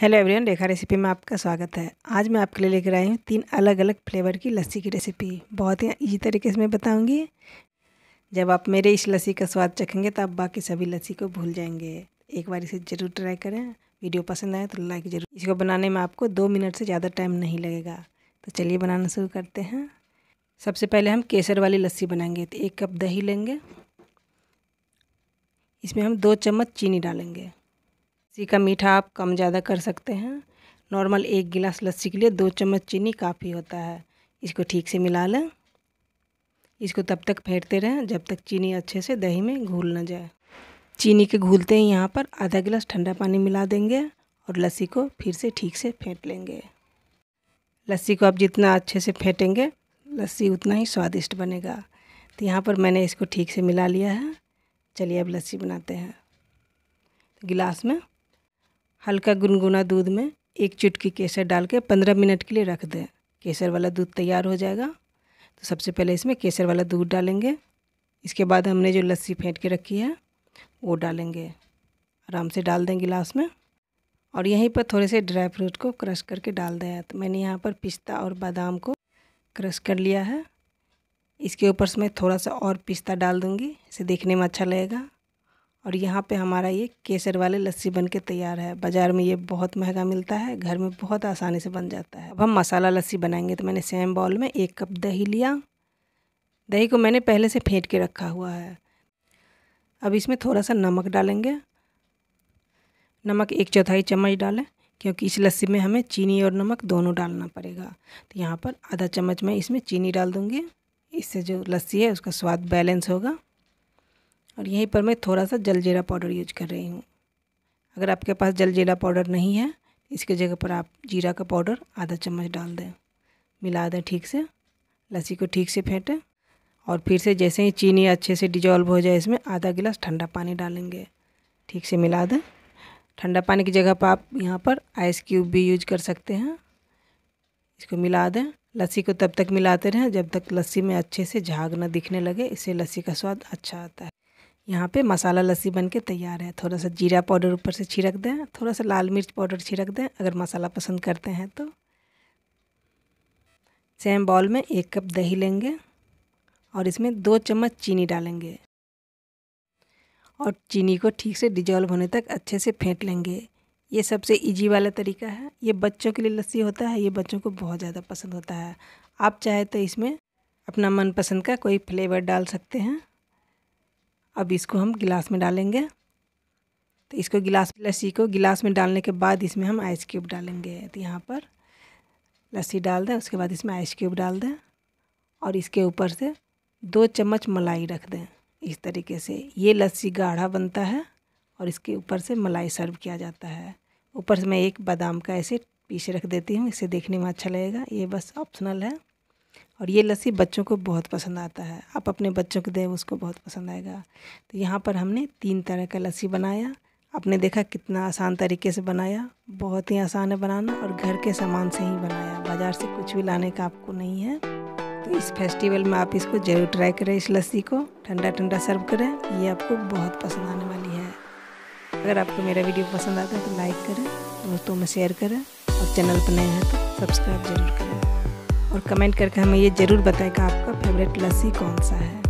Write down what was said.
hello everyone रेखा recipe में आपका स्वागत है आज मैं आपके लिए लेकर आई हूँ तीन अलग अलग फ्लेवर की लस्सी की रेसिपी बहुत ही ईजी तरीके से मैं बताऊँगी जब आप मेरे इस लस्सी का स्वाद चखेंगे तो आप बाकी सभी लस्सी को भूल जाएंगे एक बार इसे ज़रूर ट्राई करें वीडियो पसंद आए तो लाइक जरूर इसको बनाने में आपको दो मिनट से ज़्यादा टाइम नहीं लगेगा तो चलिए बनाना शुरू करते हैं सबसे पहले हम केसर वाली लस्सी बनाएंगे तो एक कप दही लेंगे इसमें हम दो चम्मच चीनी डालेंगे लस्सी का मीठा आप कम ज़्यादा कर सकते हैं नॉर्मल एक गिलास लस्सी के लिए दो चम्मच चीनी काफ़ी होता है इसको ठीक से मिला लें इसको तब तक फेंटते रहें जब तक चीनी अच्छे से दही में घूल ना जाए चीनी के घूलते ही यहाँ पर आधा गिलास ठंडा पानी मिला देंगे और लस्सी को फिर से ठीक से फेंट लेंगे लस्सी को आप जितना अच्छे से फेंटेंगे लस्सी उतना ही स्वादिष्ट बनेगा तो यहाँ पर मैंने इसको ठीक से मिला लिया है चलिए अब लस्सी बनाते हैं गिलास में हल्का गुनगुना दूध में एक चुटकी केसर डाल के पंद्रह मिनट के लिए रख दें केसर वाला दूध तैयार हो जाएगा तो सबसे पहले इसमें केसर वाला दूध डालेंगे इसके बाद हमने जो लस्सी फेंट के रखी है वो डालेंगे आराम से डाल दें गिलास में और यहीं पर थोड़े से ड्राई फ्रूट को क्रश करके डाल दें तो मैंने यहाँ पर पिस्ता और बादाम को क्रश कर लिया है इसके ऊपर से मैं थोड़ा सा और पिस्ता डाल दूँगी इसे देखने में अच्छा लगेगा और यहाँ पे हमारा ये केसर वाले लस्सी बन के तैयार है बाज़ार में ये बहुत महंगा मिलता है घर में बहुत आसानी से बन जाता है अब हम मसाला लस्सी बनाएंगे तो मैंने सेम बॉल में एक कप दही लिया दही को मैंने पहले से फेंट के रखा हुआ है अब इसमें थोड़ा सा नमक डालेंगे नमक एक चौथाई चम्मच डालें क्योंकि इस लस्सी में हमें चीनी और नमक दोनों डालना पड़ेगा तो यहाँ पर आधा चम्मच मैं इसमें चीनी डाल दूँगी इससे जो लस्सी है उसका स्वाद बैलेंस होगा और यहीं पर मैं थोड़ा सा जलजीरा पाउडर यूज कर रही हूँ अगर आपके पास जलजीरा पाउडर नहीं है इसके जगह पर आप जीरा का पाउडर आधा चम्मच डाल दें मिला दें ठीक से लस्सी को ठीक से फेंटें और फिर से जैसे ही चीनी अच्छे से डिजॉल्व हो जाए इसमें आधा गिलास ठंडा पानी डालेंगे ठीक से मिला दें ठंडा पानी की जगह पर आप यहाँ पर आइस क्यूब भी यूज कर सकते हैं इसको मिला दें लस्सी को तब तक मिलाते रहें जब तक लस्सी में अच्छे से झाग ना दिखने लगे इससे लस्सी का स्वाद अच्छा आता है यहाँ पे मसाला लस्सी बन के तैयार है थोड़ा सा जीरा पाउडर ऊपर से छिड़क दें थोड़ा सा लाल मिर्च पाउडर छिड़क दें अगर मसाला पसंद करते हैं तो सेम बॉल में एक कप दही लेंगे और इसमें दो चम्मच चीनी डालेंगे और चीनी को ठीक से डिजॉल्व होने तक अच्छे से फेंट लेंगे ये सबसे इजी वाला तरीका है ये बच्चों के लिए लस्सी होता है ये बच्चों को बहुत ज़्यादा पसंद होता है आप चाहे तो इसमें अपना मनपसंद का कोई फ्लेवर डाल सकते हैं अब इसको हम गिलास में डालेंगे तो इसको गिलास लस्सी को गिलास में डालने के बाद इसमें हम आइस क्यूब डालेंगे तो यहाँ पर लस्सी डाल दें उसके बाद इसमें आइस क्यूब डाल दें और इसके ऊपर से दो चम्मच मलाई रख दें इस तरीके से ये लस्सी गाढ़ा बनता है और इसके ऊपर से मलाई सर्व किया जाता है ऊपर से मैं एक बादाम का ऐसे पीछे रख देती हूँ इसे देखने में अच्छा लगेगा ये बस ऑप्शनल है और ये लस्सी बच्चों को बहुत पसंद आता है आप अपने बच्चों को दें उसको बहुत पसंद आएगा तो यहाँ पर हमने तीन तरह का लस्सी बनाया आपने देखा कितना आसान तरीके से बनाया बहुत ही आसान है बनाना और घर के सामान से ही बनाया बाज़ार से कुछ भी लाने का आपको नहीं है तो इस फेस्टिवल में आप इसको जरूर ट्राई करें इस लस्सी को ठंडा ठंडा सर्व करें ये आपको बहुत पसंद आने वाली है अगर आपको मेरा वीडियो पसंद आता है तो लाइक करें दोस्तों में शेयर करें और चैनल पर नए हैं तो सब्सक्राइब जरूर करें और कमेंट करके हमें ये ज़रूर बताएगा आपका फेवरेट लस्सी कौन सा है